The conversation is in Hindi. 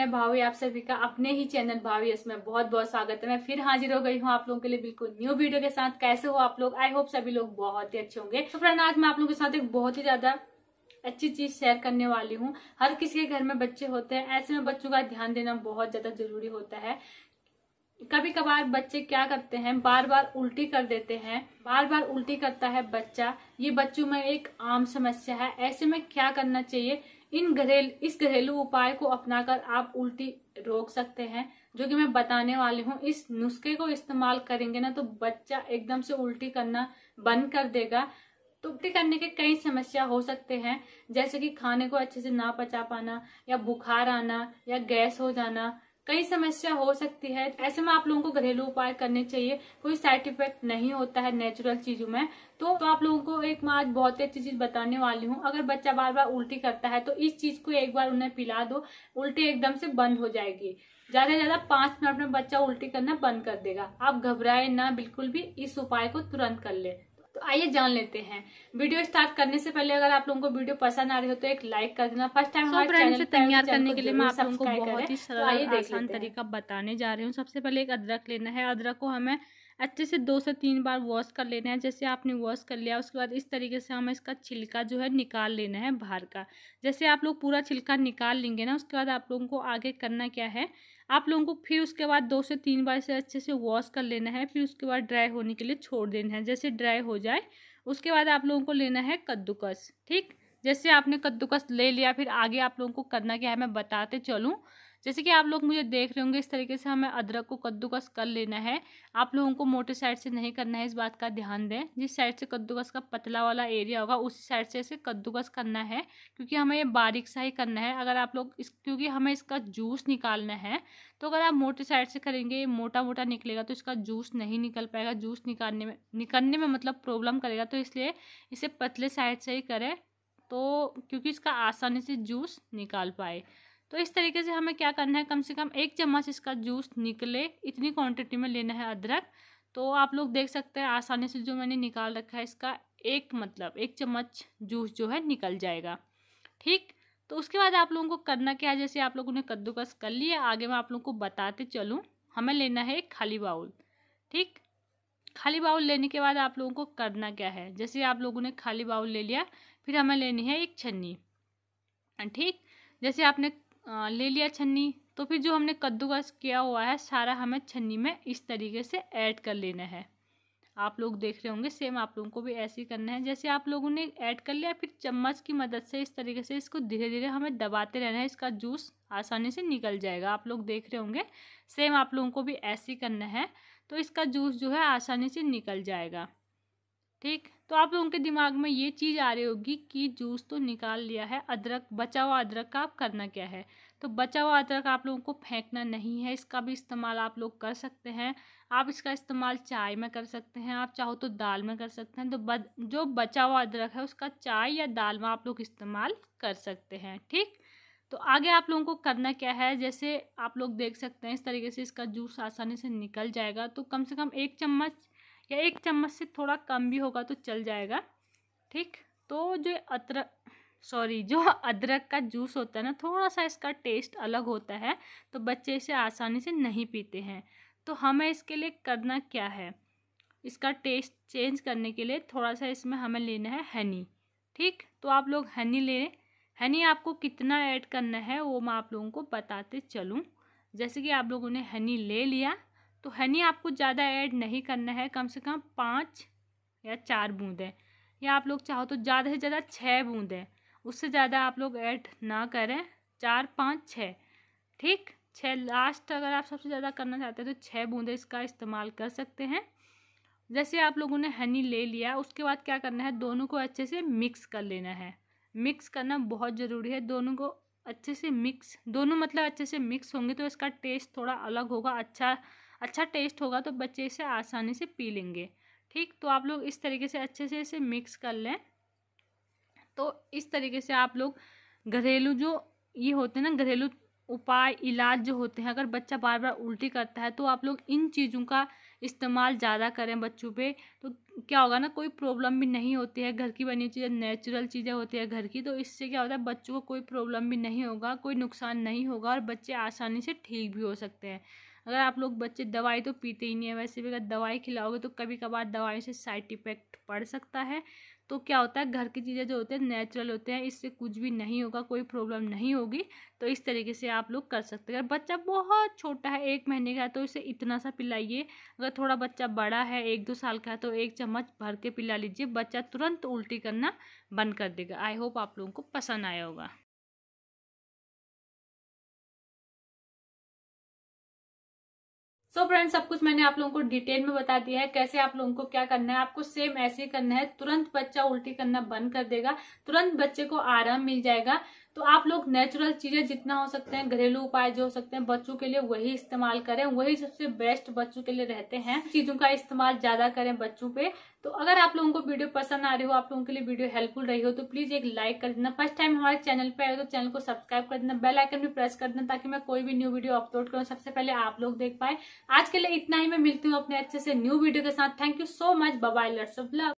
मैं भावी आप सभी का अपने ही चैनल भावी इसमें बहुत बहुत स्वागत है मैं फिर हाजिर हो गई हूँ आप लोगों के लिए बिल्कुल न्यू वीडियो के साथ कैसे हो आप लोग आई होप सभी लोग बहुत ही अच्छे होंगे तो फ्रेंड आज मैं आप लोगों के साथ एक बहुत ही ज्यादा अच्छी चीज शेयर करने वाली हूँ हर किसी के घर में बच्चे होते हैं ऐसे में बच्चों का ध्यान देना बहुत ज्यादा जरूरी होता है कभी कभार बच्चे क्या करते हैं बार बार उल्टी कर देते हैं बार बार उल्टी करता है बच्चा ये बच्चों में एक आम समस्या है ऐसे में क्या करना चाहिए इन घरेल इस घरेलू उपाय को अपनाकर आप उल्टी रोक सकते हैं जो कि मैं बताने वाली हूँ इस नुस्खे को इस्तेमाल करेंगे ना तो बच्चा एकदम से उल्टी करना बंद कर देगा तो उल्टी करने के कई समस्या हो सकते हैं जैसे कि खाने को अच्छे से ना पचा पाना या बुखार आना या गैस हो जाना कई समस्या हो सकती है ऐसे में आप लोगों को घरेलू उपाय करने चाहिए कोई साइड इफेक्ट नहीं होता है नेचुरल चीजों में तो, तो आप लोगों को एक मैं आज बहुत ही अच्छी चीज बताने वाली हूँ अगर बच्चा बार बार उल्टी करता है तो इस चीज को एक बार उन्हें पिला दो उल्टी एकदम से बंद हो जाएगी ज्यादा से ज्यादा पांच मिनट में बच्चा उल्टी करना बंद कर देगा आप घबराए ना बिल्कुल भी इस उपाय को तुरंत कर ले तो आइए जान लेते हैं वीडियो स्टार्ट करने से पहले अगर आप लोगों को वीडियो पसंद आ रही हो तो एक लाइक कर देना फर्स्ट टाइम हमारे चैनल तैयार करने के लिए मैं आप लोगों को बहुत ही तो सरल आसान तरीका बताने जा रही हूँ सबसे पहले एक अदरक लेना है अदरक को हमें अच्छे से दो से तीन बार वॉश कर लेना है जैसे आपने वॉश कर लिया उसके बाद इस तरीके से हमें इसका छिलका जो है निकाल लेना है बाहर का जैसे आप लोग पूरा छिलका निकाल लेंगे ना उसके बाद आप लोगों को आगे करना क्या है आप लोगों को फिर उसके बाद दो से तीन बार इसे अच्छे से वॉश कर लेना है फिर उसके बाद ड्राई होने के लिए छोड़ देना है जैसे ड्राई हो जाए उसके बाद आप लोगों को लेना है कद्दूकस ठीक जैसे आपने कद्दूकस ले लिया फिर आगे आप लोगों को करना क्या है मैं बताते चलूँ जैसे कि आप लोग मुझे देख रहे होंगे इस तरीके से हमें अदरक को कद्दूकस कर लेना है आप लोगों को मोटे साइड से नहीं करना है इस बात का ध्यान दें जिस साइड से कद्दूकस का पतला वाला एरिया होगा उसी साइड से इसे कद्दूकस करना है क्योंकि हमें ये बारीक सा ही करना है अगर आप लोग इस क्योंकि हमें इसका जूस निकालना है तो अगर आप मोटे साइड से करेंगे मोटा मोटा निकलेगा तो इसका जूस नहीं निकल पाएगा जूस निकालने में निकलने में मतलब प्रॉब्लम करेगा तो इसलिए इसे पतले साइड से ही करें तो क्योंकि इसका आसानी से जूस निकाल पाए तो इस तरीके से हमें क्या करना है कम से कम एक चम्मच इसका जूस निकले इतनी क्वांटिटी में लेना है अदरक तो आप लोग देख सकते हैं आसानी से जो मैंने निकाल रखा है इसका एक मतलब एक चम्मच जूस जो है निकल जाएगा ठीक तो उसके बाद आप लोगों को करना क्या है जैसे आप लोगों ने कद्दूकस कर लिया आगे मैं आप लोगों को बताते चलूँ हमें लेना है एक खाली बाउल ठीक खाली बाउल लेने के बाद आप लोगों को करना क्या है जैसे आप लोगों ने खाली बाउल ले लिया फिर हमें लेनी है एक छन्नी ठीक जैसे आपने ले लिया छन्नी तो फिर जो हमने कद्दूकस किया हुआ है सारा हमें छन्नी में इस तरीके से ऐड कर लेना है आप लोग देख रहे होंगे सेम आप लोगों को भी ऐसे ही करना है जैसे आप लोगों ने ऐड कर लिया फिर चम्मच की मदद से इस तरीके से इसको धीरे धीरे हमें दबाते रहना है इसका जूस आसानी से निकल जाएगा आप लोग देख रहे होंगे सेम आप लोगों को भी ऐसे ही करना है तो इसका जूस जो है आसानी से निकल जाएगा ठीक तो आप लोगों के दिमाग में ये चीज़ आ रही होगी कि जूस तो निकाल लिया है अदरक बचा हुआ अदरक का आप करना क्या है तो बचा हुआ अदरक आप लोगों को फेंकना नहीं है इसका भी इस्तेमाल आप लोग कर सकते हैं आप इसका इस्तेमाल चाय में कर सकते हैं आप चाहो तो दाल में कर सकते हैं तो बद, जो बचा हुआ अदरक है उसका चाय या दाल में आप लोग इस्तेमाल कर सकते हैं ठीक तो आगे आप लोगों को करना क्या है जैसे आप लोग देख सकते हैं इस तरीके से इसका जूस आसानी से निकल जाएगा तो कम से कम एक चम्मच या एक चम्मच से थोड़ा कम भी होगा तो चल जाएगा ठीक तो जो अदरक सॉरी जो अदरक का जूस होता है ना थोड़ा सा इसका टेस्ट अलग होता है तो बच्चे इसे आसानी से नहीं पीते हैं तो हमें इसके लिए करना क्या है इसका टेस्ट चेंज करने के लिए थोड़ा सा इसमें हमें लेना है हनी ठीक तो आप लोग हनी लें हनी आपको कितना ऐड करना है वो मैं आप लोगों को बताते चलूँ जैसे कि आप लोगों ने हनी ले लिया तो हनी आपको ज़्यादा ऐड नहीं करना है कम से कम पाँच या चार बूंदें या आप लोग चाहो तो ज़्यादा से ज़्यादा छः बूंदें उससे ज़्यादा आप लोग ऐड ना करें चार पाँच छः ठीक छः लास्ट अगर आप सबसे ज़्यादा करना चाहते हैं तो छः बूंदें इसका इस्तेमाल कर सकते हैं जैसे आप लोगों ने हनी ले लिया उसके बाद क्या करना है दोनों को अच्छे से मिक्स कर लेना है मिक्स करना बहुत ज़रूरी है दोनों को अच्छे से मिक्स दोनों मतलब अच्छे से मिक्स होंगे तो इसका टेस्ट थोड़ा अलग होगा अच्छा अच्छा टेस्ट होगा तो बच्चे इसे आसानी से पी लेंगे ठीक तो आप लोग इस तरीके से अच्छे से इसे मिक्स कर लें तो इस तरीके से आप लोग घरेलू जो ये होते हैं ना घरेलू उपाय इलाज जो होते हैं अगर बच्चा बार बार उल्टी करता है तो आप लोग इन चीज़ों का इस्तेमाल ज़्यादा करें बच्चों पे तो क्या होगा ना कोई प्रॉब्लम भी नहीं होती है घर की बनी चीज़ें नेचुरल चीज़ें होती है घर की तो इससे क्या होता है बच्चों को कोई प्रॉब्लम भी नहीं होगा कोई नुकसान नहीं होगा और बच्चे आसानी से ठीक भी हो सकते हैं अगर आप लोग बच्चे दवाई तो पीते ही नहीं है वैसे भी अगर दवाई खिलाओगे तो कभी कभार दवाई से साइड इफ़ेक्ट पड़ सकता है तो क्या होता है घर की चीज़ें जो होती हैं नेचुरल होते हैं इससे कुछ भी नहीं होगा कोई प्रॉब्लम नहीं होगी तो इस तरीके से आप लोग कर सकते हैं अगर बच्चा बहुत छोटा है एक महीने का है तो इसे इतना सा पिलाइए अगर थोड़ा बच्चा बड़ा है एक दो साल का है तो एक चम्मच भर के पिला लीजिए बच्चा तुरंत उल्टी करना बंद कर देगा आई होप आप लोगों को पसंद आया होगा सो so फ्रेंड्स सब कुछ मैंने आप लोगों को डिटेल में बता दिया है कैसे आप लोगों को क्या करना है आपको सेम ऐसे करना है तुरंत बच्चा उल्टी करना बंद कर देगा तुरंत बच्चे को आराम मिल जाएगा तो आप लोग नेचुरल चीज़ें जितना हो सकते हैं घरेलू उपाय जो हो सकते हैं बच्चों के लिए वही इस्तेमाल करें वही सबसे बेस्ट बच्चों के लिए रहते हैं चीज़ों का इस्तेमाल ज़्यादा करें बच्चों पे तो अगर आप लोगों को वीडियो पसंद आ रही हो आप लोगों के लिए वीडियो हेल्पफुल रही हो तो प्लीज़ एक लाइक कर देना फर्स्ट टाइम हमारे चैनल पर आए तो चैनल को सब्सक्राइब कर देना बेल आइकन भी प्रेस कर देना ताकि मैं कोई भी न्यू वीडियो अपलोड करूँ सबसे पहले आप लोग देख पाए आज के लिए इतना ही मैं मिलती हूँ अपने अच्छे से न्यू वीडियो के साथ thank you so much bye bye lots of love